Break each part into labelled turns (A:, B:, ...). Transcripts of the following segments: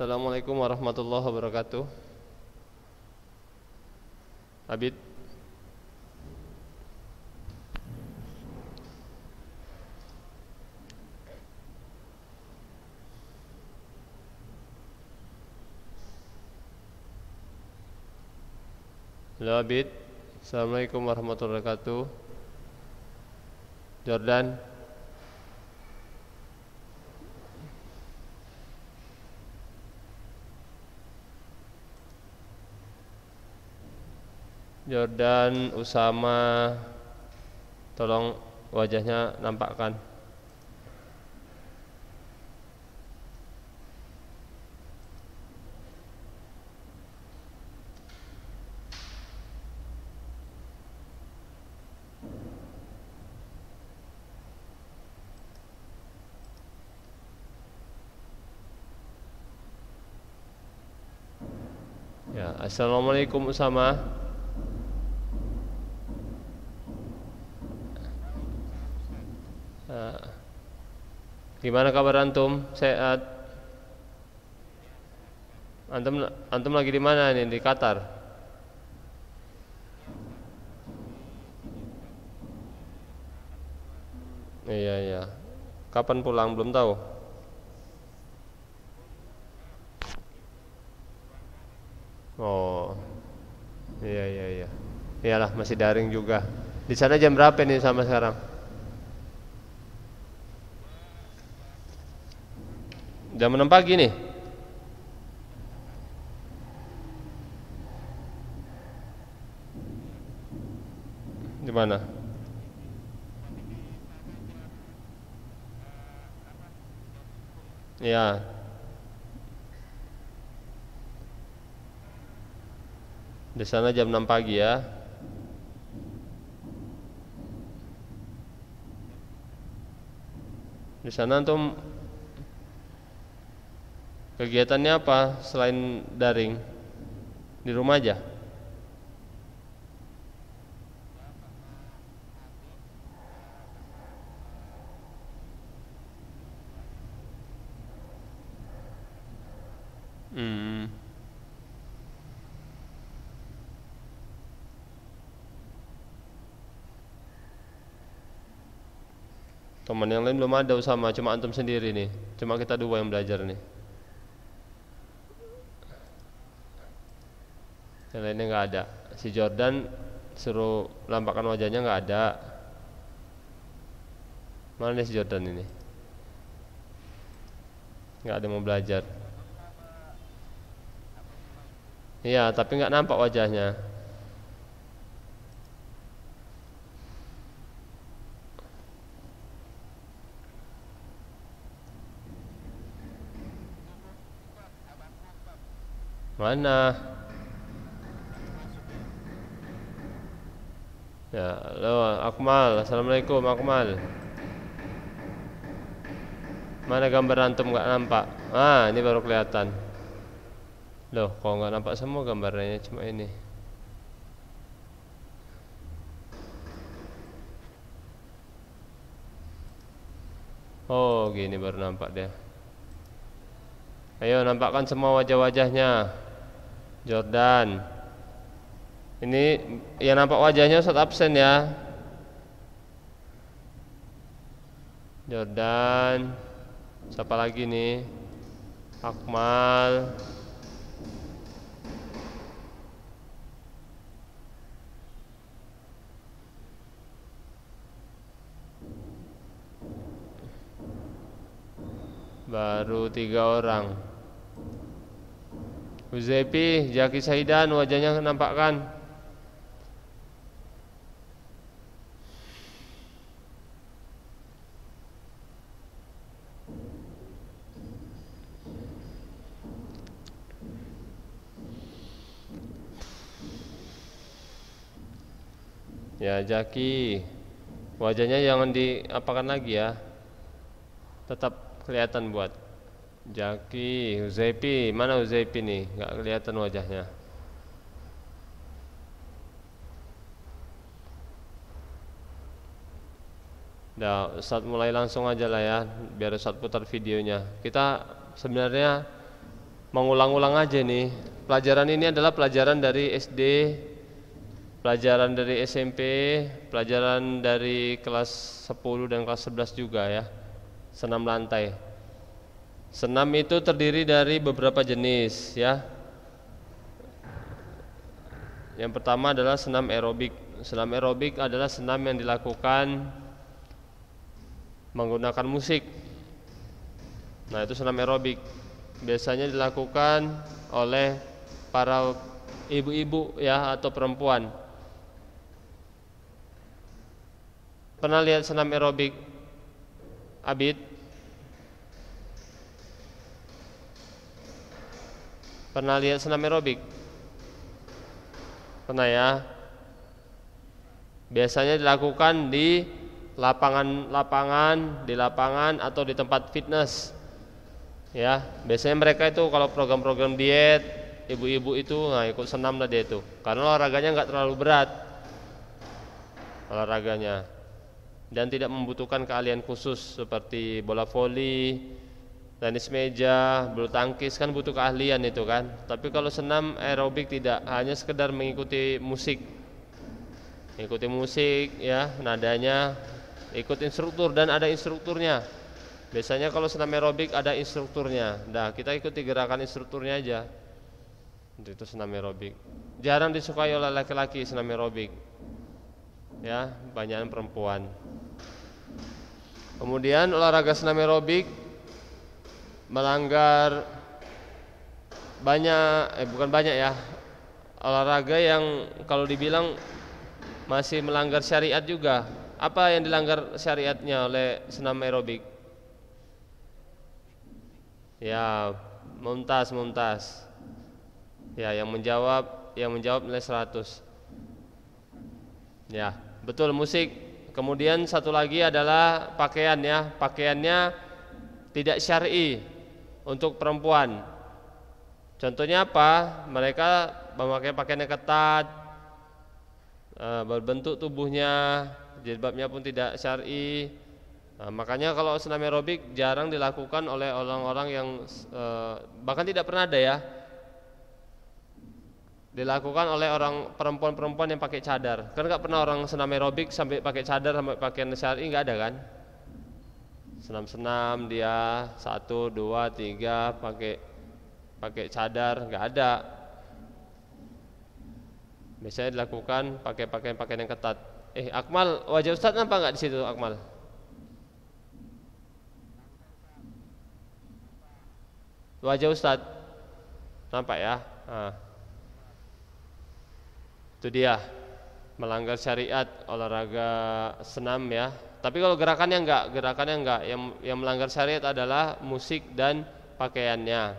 A: Assalamualaikum warahmatullahi wabarakatuh Abid Habib Assalamualaikum warahmatullahi wabarakatuh Jordan Jordan Usama tolong wajahnya nampakkan ya, Assalamualaikum Usama. Gimana kabar antum? Sehat? Antum antum lagi di mana nih? Di Qatar. Iya, iya. Kapan pulang belum tahu? Oh. Iya, iya, iya. Iyalah masih daring juga. Di sana jam berapa nih sama sekarang? Jam 6 pagi nih. Di mana? Ya. Di sana jam 6 pagi ya. Di sana antum Kegiatannya apa selain daring? Di rumah aja. Hmm. Teman yang lain belum ada sama, cuma antum sendiri nih. Cuma kita dua yang belajar nih. yang lainnya nggak ada si Jordan suruh lampakan wajahnya nggak ada mana nih si Jordan ini nggak ada mau belajar iya tapi nggak nampak wajahnya mana Ya, halo Akmal. Assalamualaikum Akmal. Mana gambar antum nggak nampak? Ah, ini baru kelihatan. Loh, kok nggak nampak semua gambarnya cuma ini. Oh, gini baru nampak dia. Ayo nampakkan semua wajah-wajahnya. Jordan. Ini yang nampak wajahnya Ustaz absen ya. Jordan. Siapa lagi nih? Akmal. Baru tiga orang Uzepi, Jaki Saidan wajahnya nampakkan Jaki wajahnya jangan diapakan lagi ya tetap kelihatan buat Jaki Uzaipi mana Uzaipi nih nggak kelihatan wajahnya Nah, saat mulai langsung aja lah ya, biar saat putar videonya. Kita sebenarnya mengulang-ulang aja nih. Pelajaran ini adalah pelajaran dari SD pelajaran dari SMP, pelajaran dari kelas 10 dan kelas 11 juga ya. Senam lantai. Senam itu terdiri dari beberapa jenis ya. Yang pertama adalah senam aerobik. Senam aerobik adalah senam yang dilakukan menggunakan musik. Nah, itu senam aerobik. Biasanya dilakukan oleh para ibu-ibu ya atau perempuan Pernah lihat senam aerobik Abid? Pernah lihat senam aerobik? Pernah ya? Biasanya dilakukan di lapangan-lapangan, di lapangan atau di tempat fitness. Ya, biasanya mereka itu kalau program-program diet, ibu-ibu itu nah ikut senam lah dia itu. Karena olahraganya nggak terlalu berat olahraganya dan tidak membutuhkan keahlian khusus seperti bola voli, tenis meja, bulu tangkis kan butuh keahlian itu kan. Tapi kalau senam aerobik tidak hanya sekedar mengikuti musik. mengikuti musik ya, nadanya ikut instruktur dan ada instrukturnya. Biasanya kalau senam aerobik ada instrukturnya. Nah, kita ikuti gerakan instrukturnya aja. Itu senam aerobik. Jarang disukai oleh laki-laki senam aerobik. Ya, banyakan perempuan. Kemudian olahraga senam aerobik melanggar banyak eh bukan banyak ya olahraga yang kalau dibilang masih melanggar syariat juga. Apa yang dilanggar syariatnya oleh senam aerobik? Ya, muntas muntas. Ya, yang menjawab, yang menjawab nilai 100. Ya, betul musik Kemudian satu lagi adalah pakaian ya, pakaiannya tidak syar'i untuk perempuan. Contohnya apa? Mereka memakai pakaian yang ketat, e, berbentuk tubuhnya, jilbabnya pun tidak syar'i. Nah, makanya kalau senam aerobik jarang dilakukan oleh orang-orang yang e, bahkan tidak pernah ada ya dilakukan oleh orang perempuan-perempuan yang pakai cadar kan nggak pernah orang senam aerobik sampai pakai cadar sampai pakaian syari nggak ada kan senam-senam dia satu dua tiga pakai pakai cadar nggak ada biasanya dilakukan pakai pakaian pakai yang ketat eh Akmal wajah Ustadz nampak nggak di situ Akmal wajah Ustadz nampak ya ah itu dia melanggar syariat olahraga senam ya tapi kalau gerakannya enggak gerakannya enggak yang yang melanggar syariat adalah musik dan pakaiannya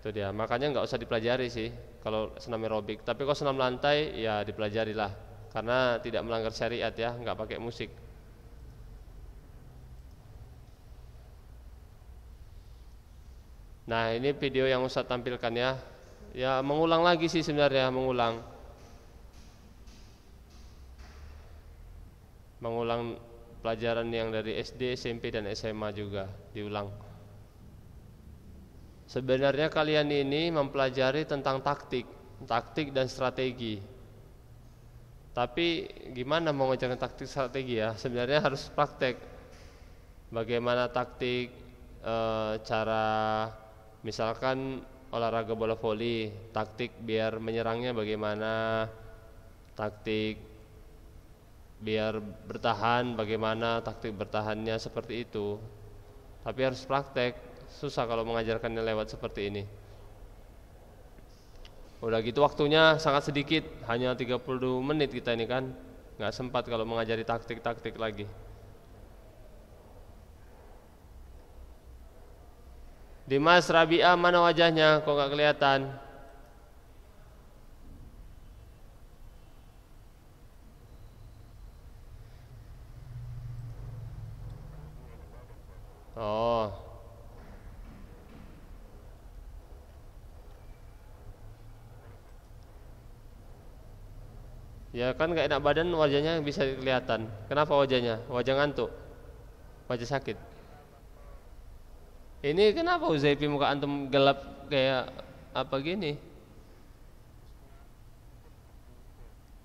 A: itu dia makanya enggak usah dipelajari sih kalau senam aerobik tapi kalau senam lantai ya dipelajarilah karena tidak melanggar syariat ya enggak pakai musik nah ini video yang Ustaz tampilkan ya ya mengulang lagi sih sebenarnya mengulang mengulang pelajaran yang dari SD, SMP dan SMA juga diulang. Sebenarnya kalian ini mempelajari tentang taktik, taktik dan strategi. Tapi gimana mau ngajarin taktik strategi ya? Sebenarnya harus praktek. Bagaimana taktik e, cara misalkan olahraga bola voli, taktik biar menyerangnya bagaimana, taktik biar bertahan bagaimana taktik bertahannya seperti itu tapi harus praktek susah kalau mengajarkannya lewat seperti ini udah gitu waktunya sangat sedikit hanya 30 menit kita ini kan nggak sempat kalau mengajari taktik-taktik lagi Dimas Rabi'a mana wajahnya kok nggak kelihatan Oh. Ya kan gak enak badan wajahnya bisa kelihatan. Kenapa wajahnya? Wajah ngantuk, wajah sakit. Ini kenapa Uzaipi muka antum gelap kayak apa gini?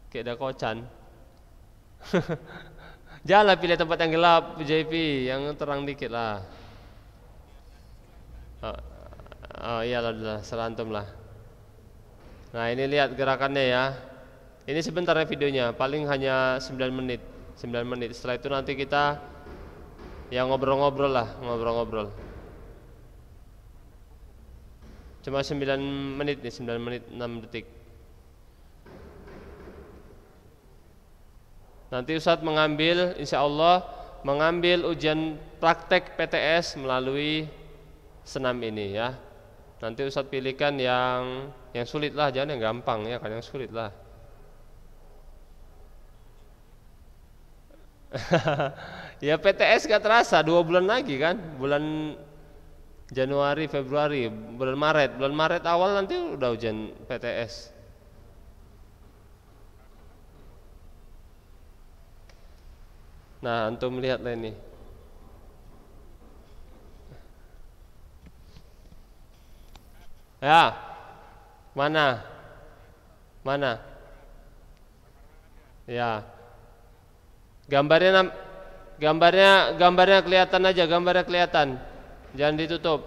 A: Kayak ada kocan. Janganlah pilih tempat yang gelap, JP, yang terang dikit lah. Oh, oh iyalah, serantum lah. Nah ini lihat gerakannya ya. Ini sebentar ya videonya, paling hanya 9 menit. 9 menit. Setelah itu nanti kita ya ngobrol-ngobrol lah, ngobrol-ngobrol. Cuma 9 menit nih, 9 menit 6 detik. Nanti Ustadz mengambil, insya Allah mengambil ujian praktek PTS melalui senam ini ya. Nanti Ustadz pilihkan yang yang sulit lah, jangan yang gampang ya, kan yang sulit lah. ya PTS gak terasa dua bulan lagi kan, bulan Januari, Februari, bulan Maret, bulan Maret awal nanti udah ujian PTS. Nah, antum lihatlah ini. Ya. Mana? Mana? Ya. Gambarnya gambarnya gambarnya kelihatan aja, gambarnya kelihatan. Jangan ditutup.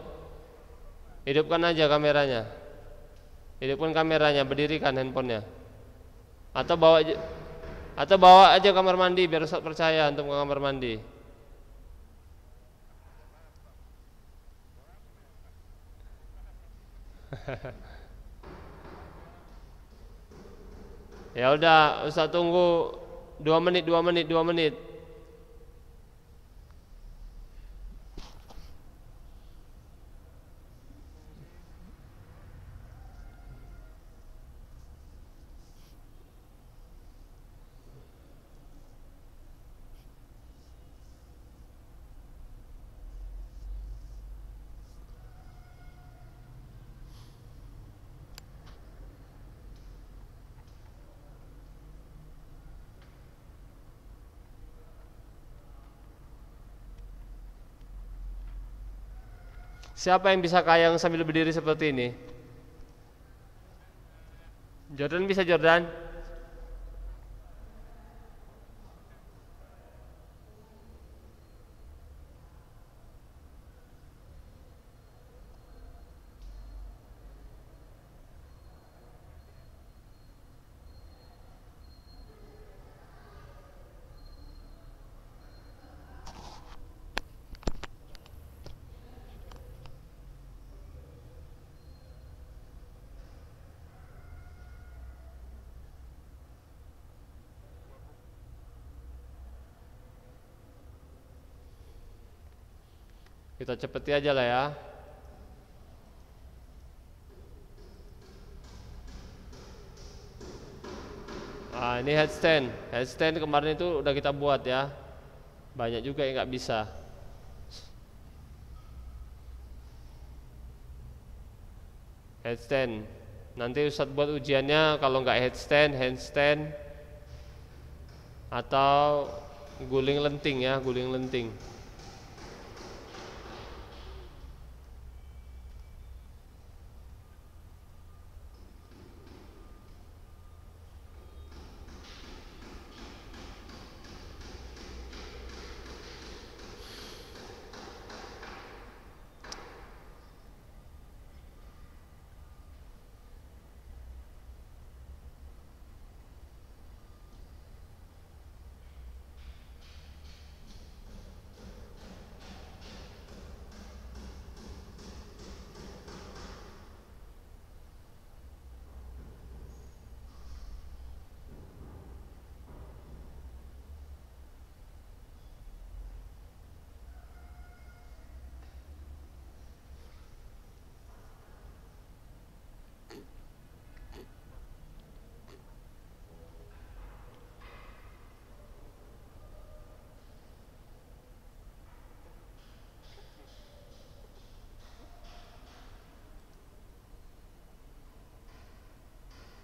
A: Hidupkan aja kameranya. Hidupkan kameranya, berdirikan handphonenya. Atau bawa atau bawa aja kamar mandi biar Ustaz percaya untuk ke kamar mandi. ya udah Ustaz tunggu dua menit dua menit dua menit Siapa yang bisa kayang sambil berdiri seperti ini? Jordan bisa Jordan? kita cepeti aja lah ya Nah, ini headstand. Headstand kemarin itu udah kita buat ya. Banyak juga yang nggak bisa. Headstand. Nanti Ustadz buat ujiannya kalau nggak headstand, handstand atau guling lenting ya, guling lenting.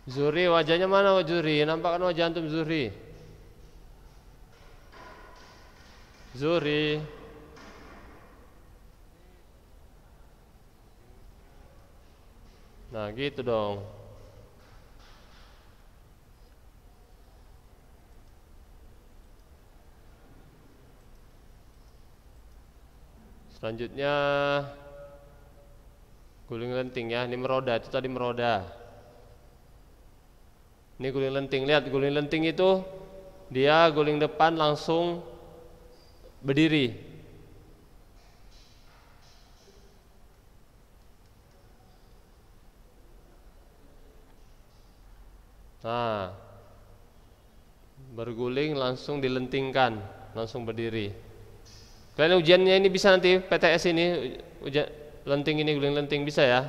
A: Zuri wajahnya mana wajah Zuri? Nampakkan wajah antum Zuri. Zuri. Nah, gitu dong. Selanjutnya guling lenting ya, ini meroda, itu tadi meroda. Ini guling lenting. Lihat guling lenting itu dia guling depan langsung berdiri. Nah, berguling langsung dilentingkan, langsung berdiri. Kalian ujiannya ini bisa nanti PTS ini ujian lenting ini guling lenting bisa ya?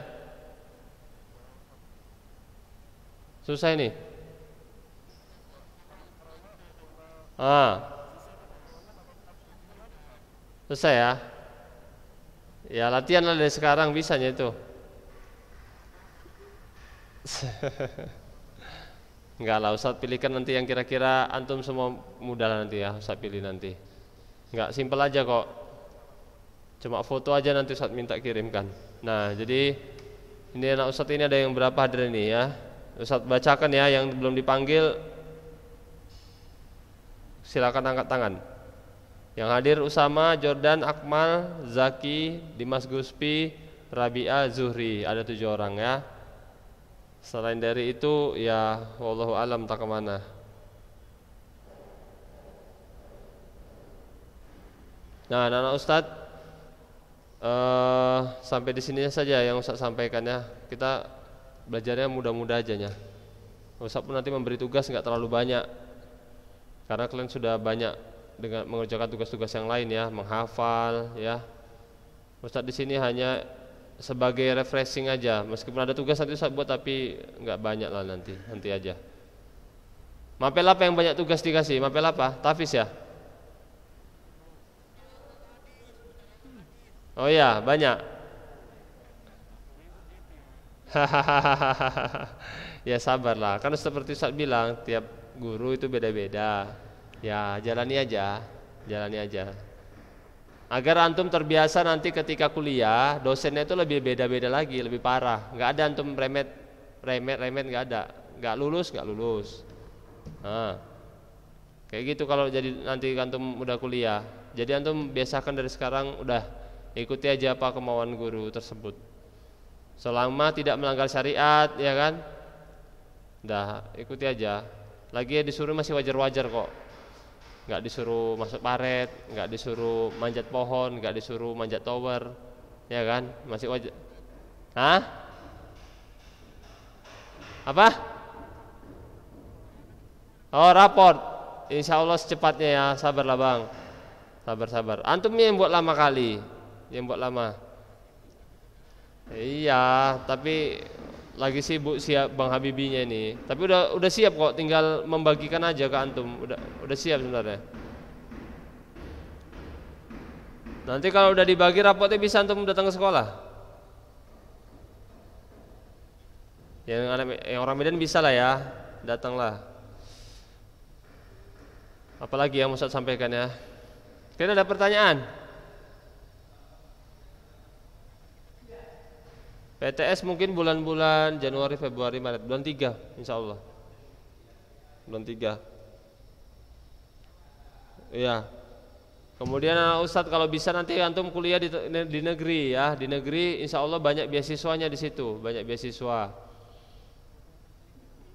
A: Susah ini. Ah. Selesai ya. Ya latihanlah dari sekarang bisanya itu. Enggak lah Ustaz pilihkan nanti yang kira-kira antum semua mudah nanti ya Ustaz pilih nanti. Enggak simpel aja kok. Cuma foto aja nanti Ustaz minta kirimkan. Nah, jadi ini anak Ustaz ini ada yang berapa hadir ini ya? Ustaz bacakan ya yang belum dipanggil Silakan angkat tangan. Yang hadir Usama, Jordan, Akmal, Zaki, Dimas Guspi, Rabia, Zuhri. Ada tujuh orang ya. Selain dari itu ya wallahu alam tak kemana. Nah, anak-anak Ustadz uh, eh, sampai di sini saja yang ustad sampaikan ya. Kita belajarnya mudah-mudah aja ya. ustad pun nanti memberi tugas nggak terlalu banyak karena kalian sudah banyak dengan mengerjakan tugas-tugas yang lain ya menghafal ya Ustadz di sini hanya sebagai refreshing aja meskipun ada tugas nanti Ustadz buat tapi nggak banyak lah nanti nanti aja Mapel apa yang banyak tugas dikasih? Mapel apa? Tafis ya? Oh ya, banyak. Hahaha. ya sabarlah. Karena seperti Ustaz bilang, tiap guru itu beda-beda. Ya, jalani aja, jalani aja. Agar antum terbiasa nanti ketika kuliah, dosennya itu lebih beda-beda lagi, lebih parah. Enggak ada antum remet, remet, remet enggak ada. enggak lulus, enggak lulus. Nah, kayak gitu kalau jadi nanti antum udah kuliah. Jadi antum biasakan dari sekarang udah ikuti aja apa kemauan guru tersebut. Selama tidak melanggar syariat, ya kan? Dah, ikuti aja lagi ya disuruh masih wajar-wajar kok nggak disuruh masuk paret nggak disuruh manjat pohon nggak disuruh manjat tower ya kan masih wajar Hah? apa oh raport Insya Allah secepatnya ya sabarlah bang sabar-sabar antumnya yang buat lama kali yang buat lama iya tapi lagi sibuk siap Bang Habibinya ini. Tapi udah udah siap kok, tinggal membagikan aja ke antum. Udah udah siap sebenarnya. Nanti kalau udah dibagi rapotnya bisa antum datang ke sekolah. Ya, yang yang orang Medan bisa lah ya, datanglah. Apalagi yang mau saya sampaikan ya. Kita ada pertanyaan? PTS mungkin bulan-bulan Januari, Februari, Maret, bulan 3 insya Allah bulan 3 iya kemudian ah, Ustadz kalau bisa nanti antum kuliah di, di negeri ya di negeri insya Allah banyak beasiswanya di situ banyak beasiswa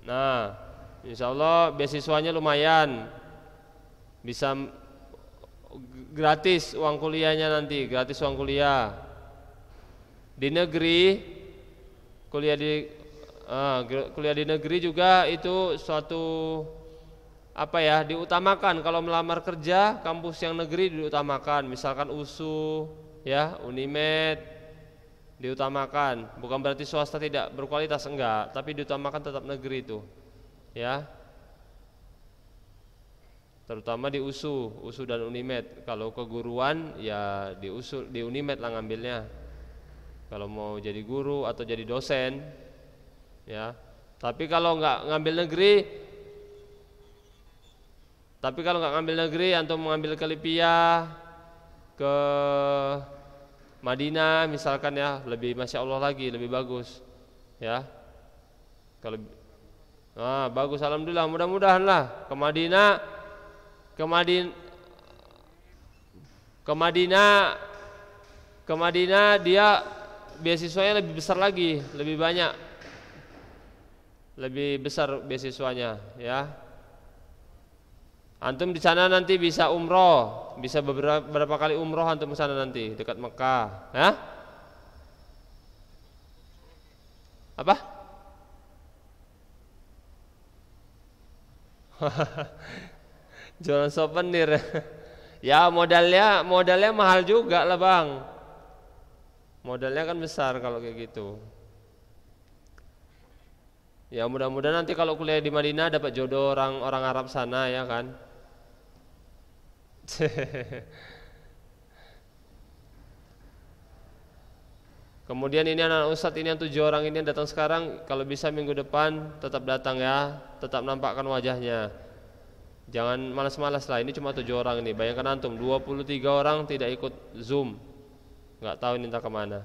A: nah insya Allah beasiswanya lumayan bisa gratis uang kuliahnya nanti gratis uang kuliah di negeri kuliah di uh, kuliah di negeri juga itu suatu apa ya diutamakan kalau melamar kerja kampus yang negeri diutamakan misalkan USU ya Unimed diutamakan bukan berarti swasta tidak berkualitas enggak tapi diutamakan tetap negeri itu ya terutama di USU USU dan Unimed kalau keguruan ya di USU di Unimed lah ngambilnya kalau mau jadi guru atau jadi dosen ya tapi kalau nggak ngambil negeri tapi kalau nggak ngambil negeri antum mengambil ke Libya ke Madinah misalkan ya lebih masya Allah lagi lebih bagus ya kalau nah, bagus alhamdulillah mudah-mudahan lah ke Madinah ke Madin ke Madinah ke Madinah dia beasiswanya lebih besar lagi, lebih banyak. Lebih besar beasiswanya ya. Antum di sana nanti bisa umroh, bisa beberapa, beberapa kali umroh antum di sana nanti dekat Mekah, ya. Apa? Jualan souvenir. ya modalnya modalnya mahal juga lah bang Modalnya kan besar kalau kayak gitu. Ya mudah-mudahan nanti kalau kuliah di Madinah dapat jodoh orang orang Arab sana ya kan. Kemudian ini anak, ustadz ini yang tujuh orang ini yang datang sekarang kalau bisa minggu depan tetap datang ya, tetap nampakkan wajahnya. Jangan malas-malas lah, ini cuma tujuh orang ini. Bayangkan antum 23 orang tidak ikut Zoom nggak tahu ini entah kemana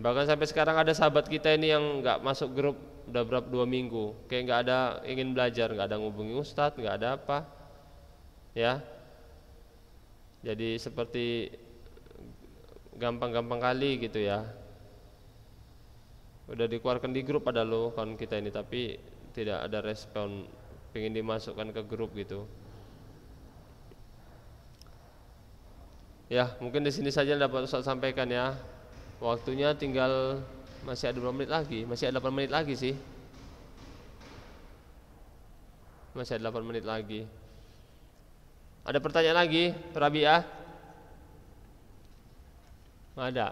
A: bahkan sampai sekarang ada sahabat kita ini yang nggak masuk grup udah berapa dua minggu kayak nggak ada ingin belajar nggak ada ngubungi ustadz nggak ada apa ya jadi seperti gampang-gampang kali gitu ya udah dikeluarkan di grup ada lo kawan kita ini tapi tidak ada respon pengen dimasukkan ke grup gitu Ya, mungkin di sini saja dapat Ustaz sampaikan ya. Waktunya tinggal masih ada 2 menit lagi? Masih ada 8 menit lagi sih. Masih ada 8 menit lagi. Ada pertanyaan lagi, Prabia? Enggak ada.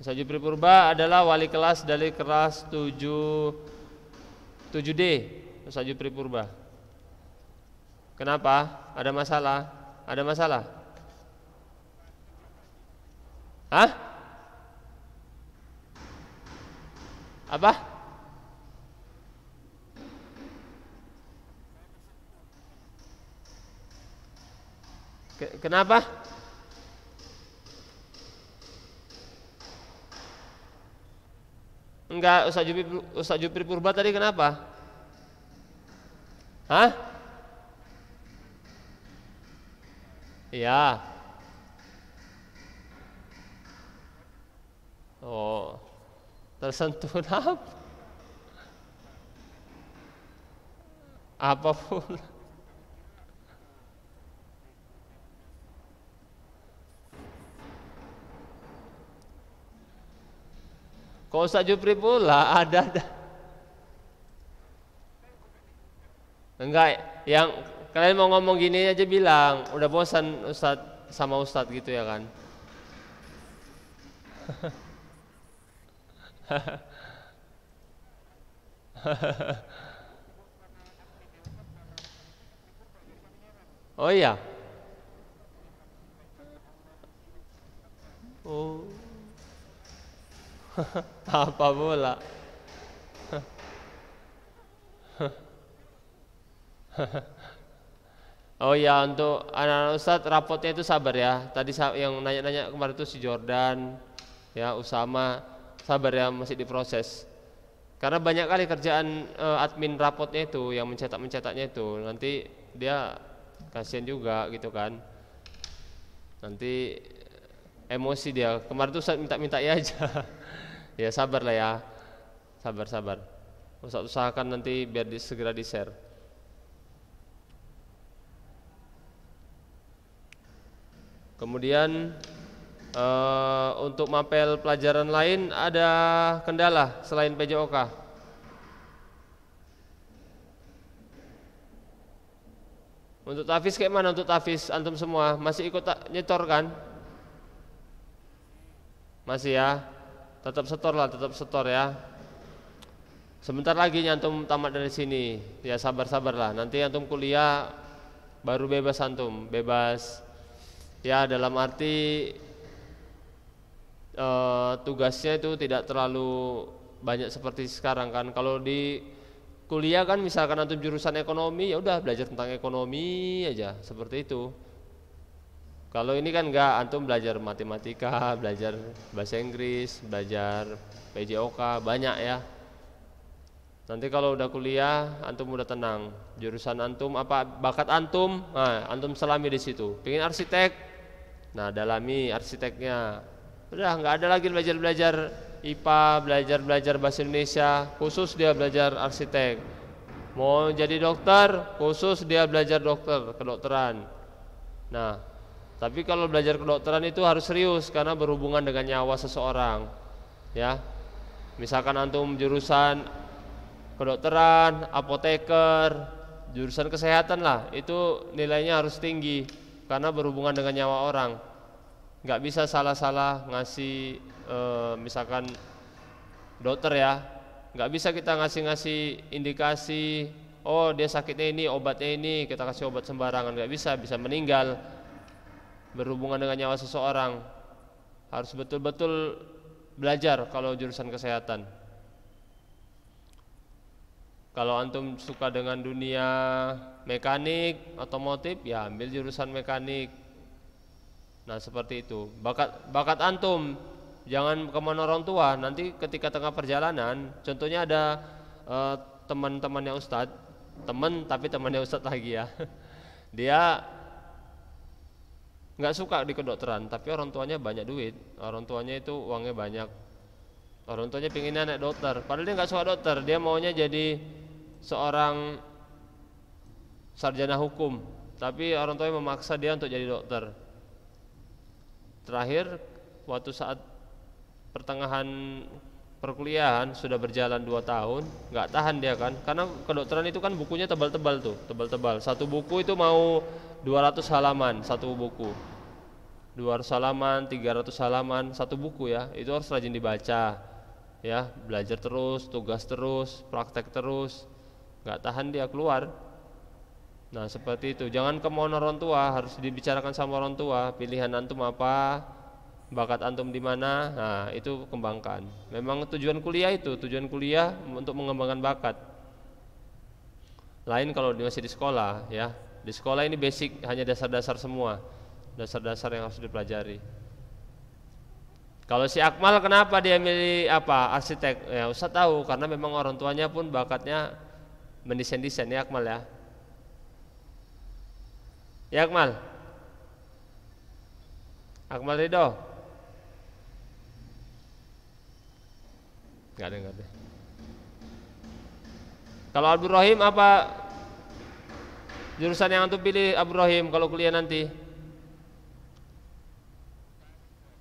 A: Ustaz Jupri Purba adalah wali kelas dari kelas 7 7D Ustaz Jupri Purba. Kenapa? Ada masalah? Ada masalah? Hah? Apa? kenapa? Enggak, Ustaz Jupri, Ustaz Purba tadi kenapa? Hah? Ya. Oh, tersentuh apa? Apapun. Kok Ustaz Jupri pula ada, ada. Enggak, yang Kalian mau ngomong gini aja bilang, udah bosan Ustadz sama Ustadz gitu ya kan. oh iya. Oh. Apa bola? Oh ya untuk anak-anak Ustadz rapotnya itu sabar ya. Tadi yang nanya-nanya kemarin itu si Jordan, ya Usama, sabar ya masih diproses. Karena banyak kali kerjaan eh, admin rapotnya itu yang mencetak-mencetaknya itu nanti dia kasihan juga gitu kan. Nanti emosi dia. Kemarin tuh Ustadz minta-minta ya aja. ya, ya. sabar lah ya. Sabar-sabar. Ustadz usahakan nanti biar di, segera di-share. Kemudian uh, untuk mapel pelajaran lain ada kendala selain PJOK? Untuk tafis kayak mana untuk tafis antum semua? Masih ikut nyetor kan? Masih ya? Tetap setor lah, tetap setor ya. Sebentar lagi nyantum tamat dari sini. Ya sabar sabar lah. Nanti antum kuliah baru bebas antum, bebas ya dalam arti e, tugasnya itu tidak terlalu banyak seperti sekarang kan kalau di kuliah kan misalkan antum jurusan ekonomi ya udah belajar tentang ekonomi aja seperti itu kalau ini kan enggak antum belajar matematika belajar bahasa Inggris belajar PJOK banyak ya nanti kalau udah kuliah antum udah tenang jurusan antum apa bakat antum nah, antum selami di situ pingin arsitek Nah, dalami arsiteknya. Udah nggak ada lagi belajar-belajar IPA, belajar-belajar bahasa Indonesia, khusus dia belajar arsitek. Mau jadi dokter, khusus dia belajar dokter, kedokteran. Nah, tapi kalau belajar kedokteran itu harus serius karena berhubungan dengan nyawa seseorang. Ya. Misalkan antum jurusan kedokteran, apoteker, jurusan kesehatan lah, itu nilainya harus tinggi karena berhubungan dengan nyawa orang nggak bisa salah-salah ngasih e, misalkan dokter ya nggak bisa kita ngasih-ngasih indikasi oh dia sakitnya ini obatnya ini kita kasih obat sembarangan nggak bisa bisa meninggal berhubungan dengan nyawa seseorang harus betul-betul belajar kalau jurusan kesehatan kalau antum suka dengan dunia mekanik, otomotif, ya ambil jurusan mekanik. Nah seperti itu. Bakat bakat antum jangan kemana orang tua. Nanti ketika tengah perjalanan, contohnya ada eh, teman-temannya Ustadz, teman tapi temannya Ustadz lagi ya. Dia nggak suka di kedokteran, tapi orang tuanya banyak duit. Orang tuanya itu uangnya banyak orang tuanya pinginnya anak dokter padahal dia nggak suka dokter dia maunya jadi seorang sarjana hukum tapi orang tuanya memaksa dia untuk jadi dokter terakhir waktu saat pertengahan perkuliahan sudah berjalan dua tahun nggak tahan dia kan karena kedokteran itu kan bukunya tebal-tebal tuh tebal-tebal satu buku itu mau 200 halaman satu buku 200 halaman 300 halaman satu buku ya itu harus rajin dibaca ya belajar terus tugas terus praktek terus nggak tahan dia keluar nah seperti itu jangan kemauan orang tua harus dibicarakan sama orang tua pilihan antum apa bakat antum di mana nah itu kembangkan memang tujuan kuliah itu tujuan kuliah untuk mengembangkan bakat lain kalau masih di sekolah ya di sekolah ini basic hanya dasar-dasar semua dasar-dasar yang harus dipelajari kalau si Akmal kenapa dia milih apa arsitek? Ya usah tahu karena memang orang tuanya pun bakatnya mendesain-desain ya Akmal ya. Ya Akmal. Akmal Ridho. Gak ada gak ada. Kalau Abdul Rahim apa jurusan yang antum pilih Abdul Rahim kalau kuliah nanti?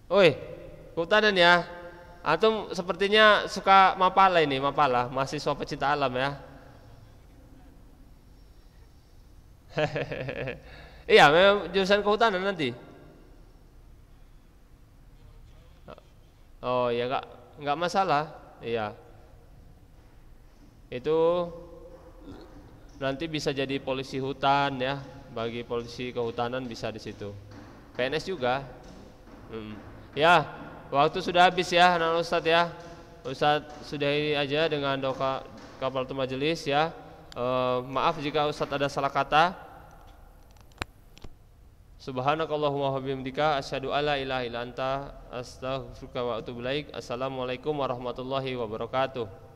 A: Oi, Kehutanan ya. atau sepertinya suka mapala ini, mapala, mahasiswa pecinta alam ya. iya, memang jurusan kehutanan nanti. Oh ya enggak enggak masalah. Iya. Itu nanti bisa jadi polisi hutan ya, bagi polisi kehutanan bisa di situ. PNS juga. Hmm. Ya, Waktu sudah habis ya Nana Ustad ya. sudah ini aja dengan doa kapal tu majelis ya. Eh, maaf jika Ustadz ada salah kata. Subhanakallahumma wabihamdika asyhadu alla ilaha illa anta astaghfiruka wa atubu ilaik. Assalamualaikum warahmatullahi wabarakatuh.